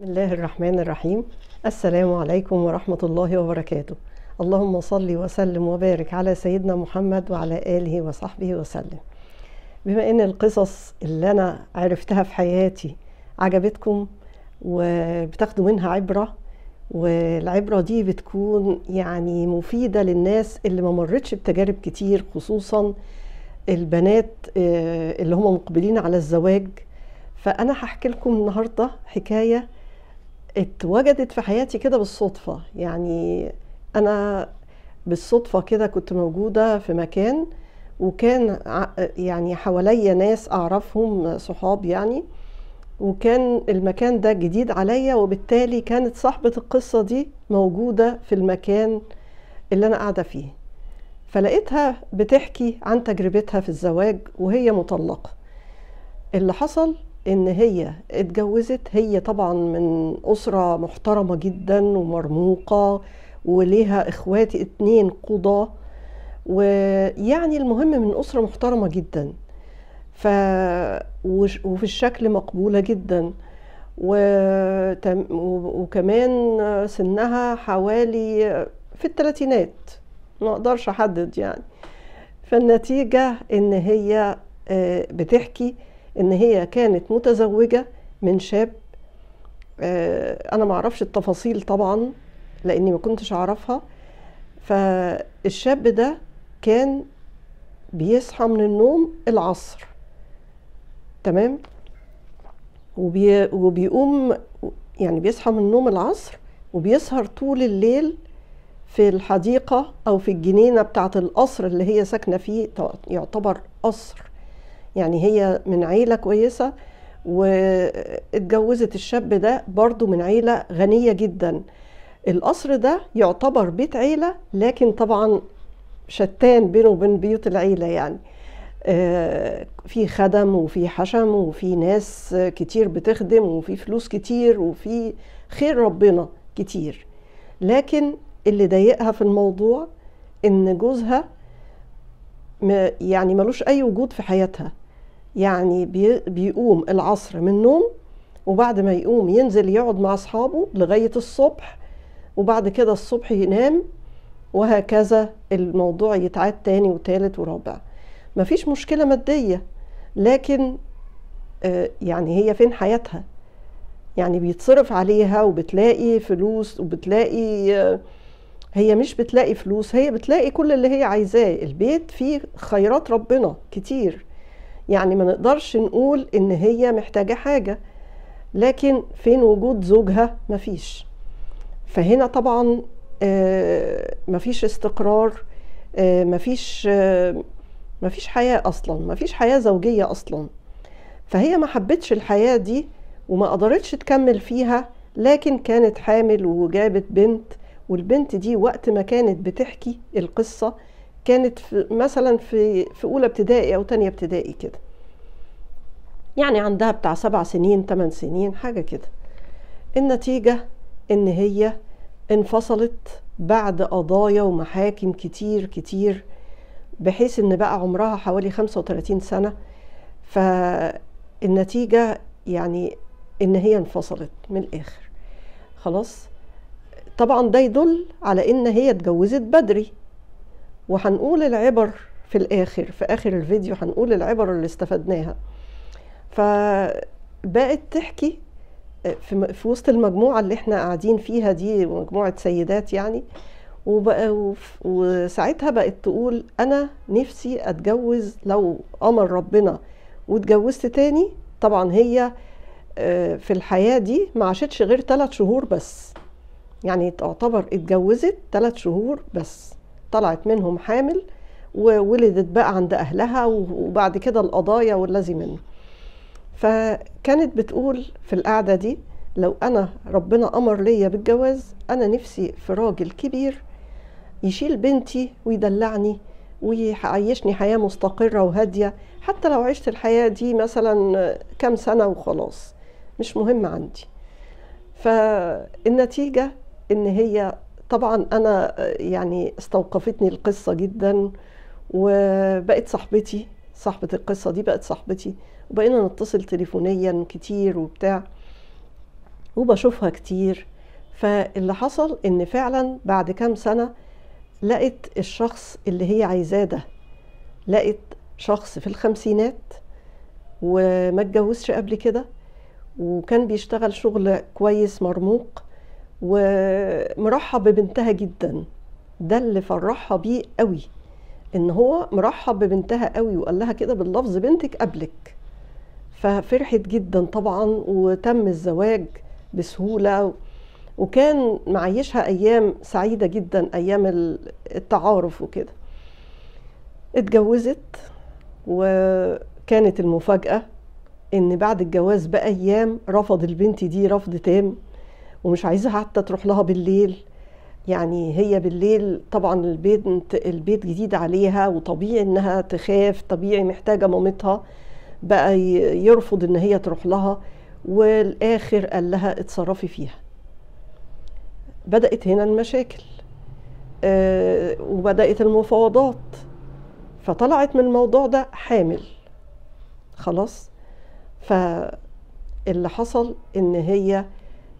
بسم الله الرحمن الرحيم السلام عليكم ورحمة الله وبركاته اللهم صل وسلم وبارك على سيدنا محمد وعلى آله وصحبه وسلم بما أن القصص اللي أنا عرفتها في حياتي عجبتكم وبتاخدوا منها عبرة والعبرة دي بتكون يعني مفيدة للناس اللي ما مرتش بتجارب كتير خصوصا البنات آه، اللي هم مقبلين على الزواج فأنا هحكي لكم النهاردة حكاية اتوجدت في حياتي كده بالصدفة يعني أنا بالصدفة كده كنت موجودة في مكان وكان يعني حواليا ناس أعرفهم صحاب يعني وكان المكان ده جديد عليا وبالتالي كانت صاحبة القصة دي موجودة في المكان اللي أنا قاعدة فيه فلقيتها بتحكي عن تجربتها في الزواج وهي مطلقة اللي حصل ان هي اتجوزت هي طبعا من اسره محترمه جدا ومرموقه وليها اخواتي اتنين قضاه ويعني المهم من اسره محترمه جدا ف وفي الشكل مقبوله جدا و... وكمان سنها حوالي في الثلاثينات ما اقدرش احدد يعني فالنتيجه ان هي آه، بتحكي ان هي كانت متزوجه من شاب آه، انا معرفش التفاصيل طبعا لاني ما كنتش اعرفها فالشاب ده كان بيصحى من النوم العصر تمام وبي وبيقوم يعني بيصحى من النوم العصر وبيسهر طول الليل في الحديقة أو في الجنينة بتاعة القصر اللي هي ساكنة فيه يعتبر قصر يعني هي من عيلة كويسة واتجوزت الشاب ده برضو من عيلة غنية جدا القصر ده يعتبر بيت عيلة لكن طبعا شتان بينه وبين بيوت العيلة يعني آه، في خدم وفي حشم وفي ناس كتير بتخدم وفي فلوس كتير وفي خير ربنا كتير لكن اللي ضايقها في الموضوع ان جوزها يعني ملوش اي وجود في حياتها يعني بيقوم العصر من النوم وبعد ما يقوم ينزل يقعد مع أصحابه لغاية الصبح وبعد كده الصبح ينام وهكذا الموضوع يتعاد تاني وتالت ورابع مفيش مشكلة مادية لكن آه، يعني هي فين حياتها يعني بيتصرف عليها وبتلاقي فلوس وبتلاقي آه، هي مش بتلاقي فلوس هي بتلاقي كل اللي هي عايزاه البيت فيه خيرات ربنا كتير يعني ما نقدرش نقول ان هي محتاجه حاجه لكن فين وجود زوجها مفيش فهنا طبعا آه، مفيش استقرار آه، مفيش آه، مفيش حياه اصلا مفيش حياه زوجيه اصلا فهي ما حبتش الحياه دي وما قدرتش تكمل فيها لكن كانت حامل وجابت بنت والبنت دي وقت ما كانت بتحكي القصه كانت في مثلا في في اولى ابتدائي او تانية ابتدائي كده يعني عندها بتاع سبع سنين ثمان سنين حاجه كده النتيجه ان هي انفصلت بعد قضايا ومحاكم كتير كتير بحيث ان بقى عمرها حوالي 35 سنه فالنتيجه يعني ان هي انفصلت من الاخر خلاص طبعا ده يدل على ان هي اتجوزت بدري وهنقول العبر في الاخر في اخر الفيديو هنقول العبر اللي استفدناها فبقت تحكي آه، في, في وسط المجموعه اللي احنا قاعدين فيها دي مجموعه سيدات يعني وبقى وساعتها بقت تقول انا نفسي اتجوز لو امر ربنا واتجوزت تاني طبعا هي آه، في الحياه دي ما عاشتش غير ثلاث شهور بس يعني تعتبر اتجوزت ثلاث شهور بس طلعت منهم حامل وولدت بقى عند أهلها وبعد كده القضايا والذي منه فكانت بتقول في القعدة دي لو أنا ربنا أمر ليا بالجواز أنا نفسي في راجل كبير يشيل بنتي ويدلعني ويعيشني حياة مستقرة وهادية حتى لو عشت الحياة دي مثلا كام سنة وخلاص مش مهم عندي فالنتيجة إن هي طبعا انا آه، يعني استوقفتني القصه جدا وبقت صاحبتي صاحبه القصه دي بقت صاحبتي وبقينا نتصل تليفونيا كتير وبتاع وبشوفها كتير فاللي حصل ان فعلا بعد كام سنه لقت الشخص اللي هي عايزاه ده لقت شخص في الخمسينات وما اتجوزش قبل كده وكان بيشتغل شغل كويس مرموق ومرحب ببنتها جدا ده اللي فرحها بيه قوي ان هو مرحب ببنتها قوي وقال لها كده باللفظ بنتك قبلك ففرحت جدا طبعا وتم الزواج بسهوله وكان معيشها ايام سعيده جدا ايام التعارف وكده اتجوزت وكانت المفاجاه ان بعد الجواز بايام رفض البنت دي رفض تام ومش عايزة حتى تروح لها بالليل يعني هي بالليل طبعا البيت البيت جديد عليها وطبيعي انها تخاف طبيعي محتاجة مامتها بقى يرفض ان هي تروح لها والاخر قال لها اتصرفي فيها بدأت هنا المشاكل آه وبدأت المفاوضات فطلعت من الموضوع ده حامل خلاص فاللي حصل ان هي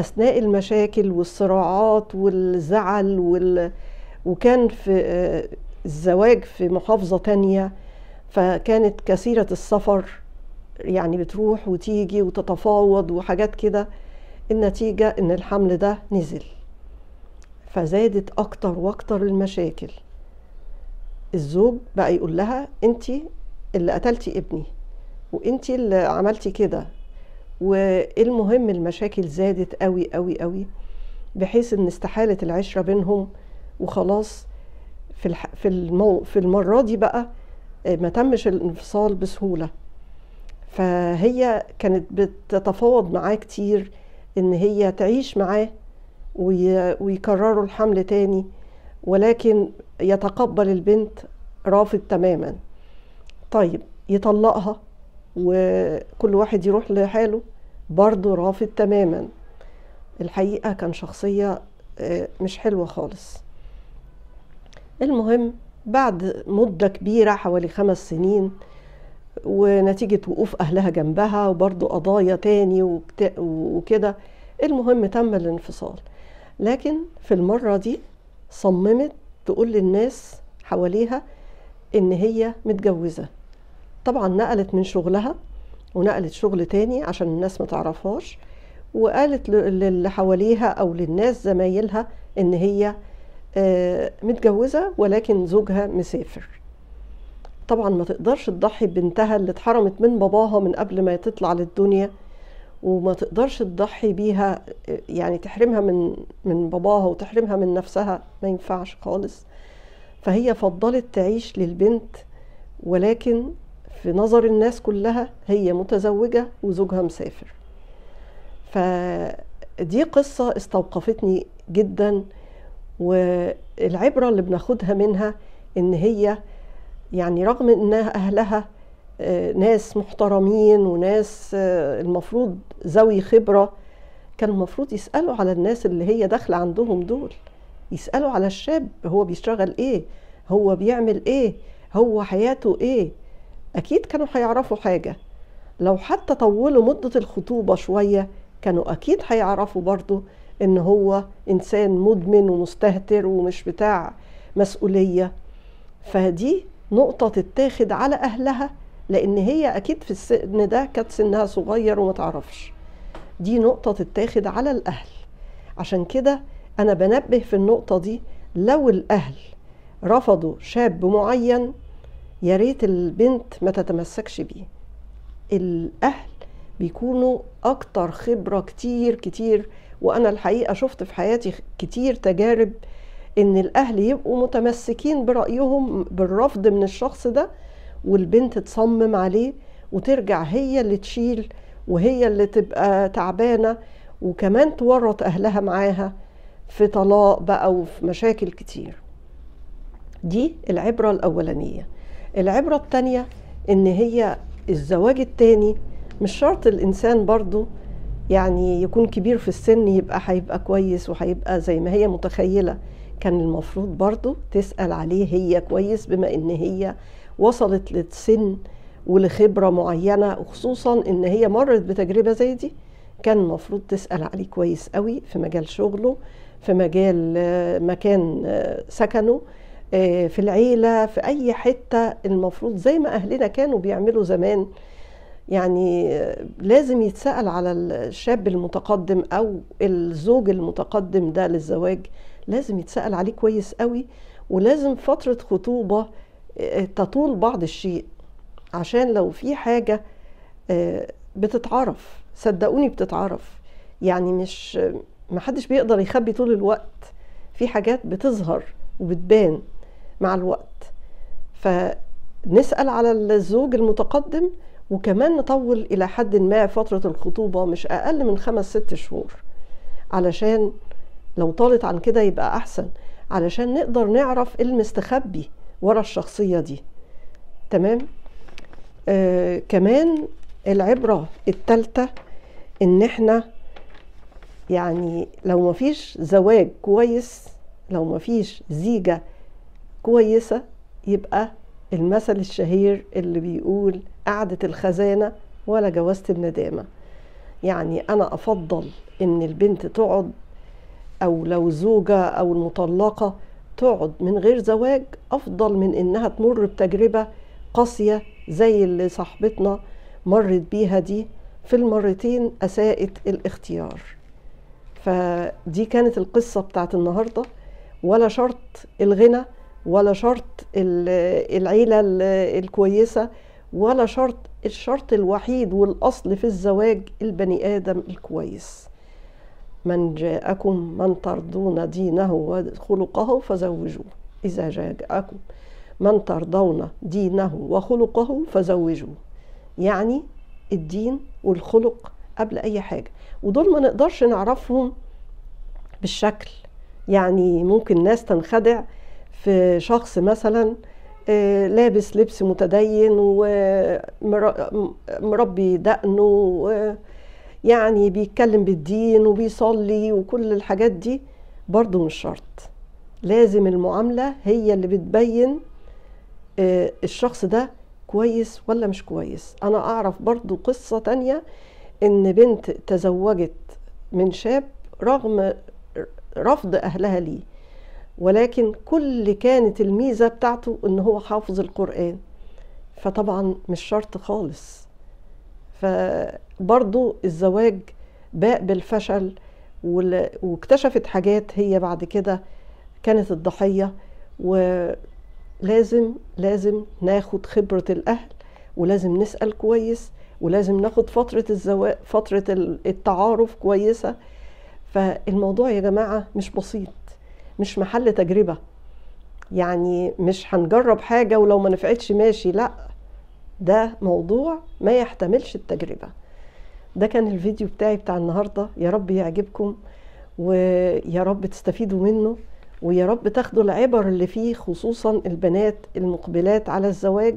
اثناء المشاكل والصراعات والزعل وال... وكان في الزواج في محافظه تانية فكانت كثيره السفر يعني بتروح وتيجي وتتفاوض وحاجات كده النتيجه ان الحمل ده نزل فزادت اكتر واكتر المشاكل الزوج بقى يقول لها انت اللي قتلتي ابني وانت اللي عملتي كده والمهم المشاكل زادت قوي قوي قوي بحيث ان استحالت العشره بينهم وخلاص في الح... في المو... في المره دي بقى آه، ما تمش الانفصال بسهوله فهي كانت بتتفاوض معاه كتير ان هي تعيش معاه وي... ويكرروا الحمل تاني ولكن يتقبل البنت رافض تماما طيب يطلقها وكل واحد يروح لحاله برضه رافض تماما الحقيقة كان شخصية آه، مش حلوة خالص المهم بعد مدة كبيرة حوالي خمس سنين ونتيجة وقوف أهلها جنبها وبرضه قضايا تاني وكده المهم تم الانفصال لكن في المرة دي صممت تقول للناس حواليها إن هي متجوزة طبعا نقلت من شغلها ونقلت شغل تاني عشان الناس ما تعرفهاش وقالت للي حواليها او للناس زمايلها ان هي آه، متجوزه ولكن زوجها مسافر طبعا ما تقدرش تضحي ببنتها اللي اتحرمت من باباها من قبل ما تطلع للدنيا وما تقدرش تضحي بيها آه، يعني تحرمها من من باباها وتحرمها من نفسها ما ينفعش خالص فهي فضلت تعيش للبنت ولكن في نظر الناس كلها هي متزوجة وزوجها مسافر فدي قصة استوقفتني جدا والعبرة اللي بناخدها منها ان هي يعني رغم انها اهلها آه، ناس محترمين وناس آه، المفروض ذوي خبرة كان المفروض يسألوا على الناس اللي هي داخلة عندهم دول يسألوا على الشاب هو بيشتغل ايه هو بيعمل ايه هو حياته ايه اكيد كانوا هيعرفوا حاجه لو حتى طولوا مده الخطوبه شويه كانوا اكيد هيعرفوا برضو ان هو انسان مدمن ومستهتر ومش بتاع مسؤوليه فدي نقطه تتاخد على اهلها لان هي اكيد في السن ده كانت سنها صغير ومتعرفش دي نقطه تتاخد على الاهل عشان كده انا بنبه في النقطه دي لو الاهل رفضوا شاب معين يا ريت البنت ما تتمسكش بيه الاهل بيكونوا اكتر خبره كتير كتير وانا الحقيقه شفت في حياتي كتير تجارب ان الاهل يبقوا متمسكين برايهم بالرفض من الشخص ده والبنت تصمم عليه وترجع هي اللي تشيل وهي اللي تبقى تعبانه وكمان تورط اهلها معاها في طلاق بقى وفي مشاكل كتير دي العبره الاولانيه العبرة التانية ان هي الزواج التاني مش شرط الانسان برضو يعني يكون كبير في السن يبقى هيبقى كويس وهيبقى زي ما هي متخيلة كان المفروض برضو تسأل عليه هي كويس بما ان هي وصلت للسن ولخبرة معينة وخصوصا ان هي مرت بتجربة زي دي كان المفروض تسأل عليه كويس قوي في مجال شغله في مجال آه، مكان آه، سكنه آه، في العيلة في أي حتة المفروض زي ما أهلنا كانوا بيعملوا زمان يعني آه، لازم يتسأل على الشاب المتقدم أو الزوج المتقدم ده للزواج لازم يتسأل عليه كويس قوي ولازم فترة خطوبة آه، تطول بعض الشيء عشان لو في حاجة بتتعرف صدقوني بتتعرف يعني مش محدش بيقدر يخبي طول الوقت في حاجات بتظهر وبتبان مع الوقت فنسأل على الزوج المتقدم وكمان نطول إلى حد ما فترة الخطوبة مش أقل من خمس ست شهور علشان لو طالت عن كده يبقى أحسن علشان نقدر نعرف إيه المستخبي ورا الشخصية دي تمام آه كمان العبرة التالتة إن إحنا يعني لو مفيش زواج كويس لو مفيش زيجة كويسه يبقى المثل الشهير اللي بيقول قعدة الخزانة ولا جوازة الندامة يعني أنا أفضل إن البنت تقعد أو لو زوجة أو المطلقة تقعد من غير زواج أفضل من إنها تمر بتجربة قاسية زي اللي صاحبتنا مرت بيها دي في المرتين أساءت الاختيار فدي كانت القصة بتاعت النهاردة ولا شرط الغنى ولا شرط العيله الكويسه ولا شرط الشرط الوحيد والاصل في الزواج البني ادم الكويس من جاءكم من ترضون دينه وخلقه فزوجوه اذا جاءكم من ترضون دينه وخلقه فزوجوه يعني الدين والخلق قبل اي حاجه ودول ما نقدرش نعرفهم بالشكل يعني ممكن ناس تنخدع في شخص مثلا آه، لابس لبس متدين ومربي آه، دقنه آه، يعني بيتكلم بالدين وبيصلي وكل الحاجات دي برضو مش شرط لازم المعاملة هي اللي بتبين الشخص ده كويس ولا مش كويس أنا أعرف برضو قصة تانية إن بنت تزوجت من شاب رغم رفض أهلها ليه ولكن كل كانت الميزة بتاعته ان هو حافظ القرآن فطبعا مش شرط خالص فبرضو الزواج باء بالفشل واكتشفت حاجات هي بعد كده كانت الضحية ولازم لازم ناخد خبرة الأهل ولازم نسأل كويس ولازم ناخد فترة الزواج فترة التعارف كويسة فالموضوع يا جماعة مش بسيط مش محل تجربه يعني مش هنجرب حاجه ولو ما نفعتش ماشي لا ده موضوع ما يحتملش التجربه ده كان الفيديو بتاعي بتاع النهارده يا رب يعجبكم ويا رب تستفيدوا منه ويا رب تاخدوا العبر اللي فيه خصوصا البنات المقبلات على الزواج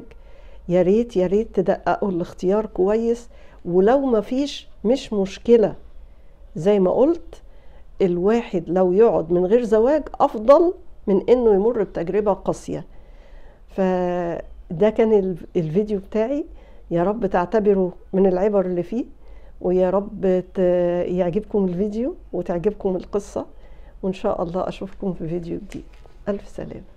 يا ريت يا ريت تدققوا الاختيار كويس ولو ما فيش مش مشكله زي ما قلت الواحد لو يقعد من غير زواج افضل من انه يمر بتجربه قاسيه فده كان الفيديو بتاعي يا رب تعتبروا من العبر اللي فيه ويا رب يعجبكم الفيديو وتعجبكم القصه وان شاء الله اشوفكم في فيديو جديد الف سلامه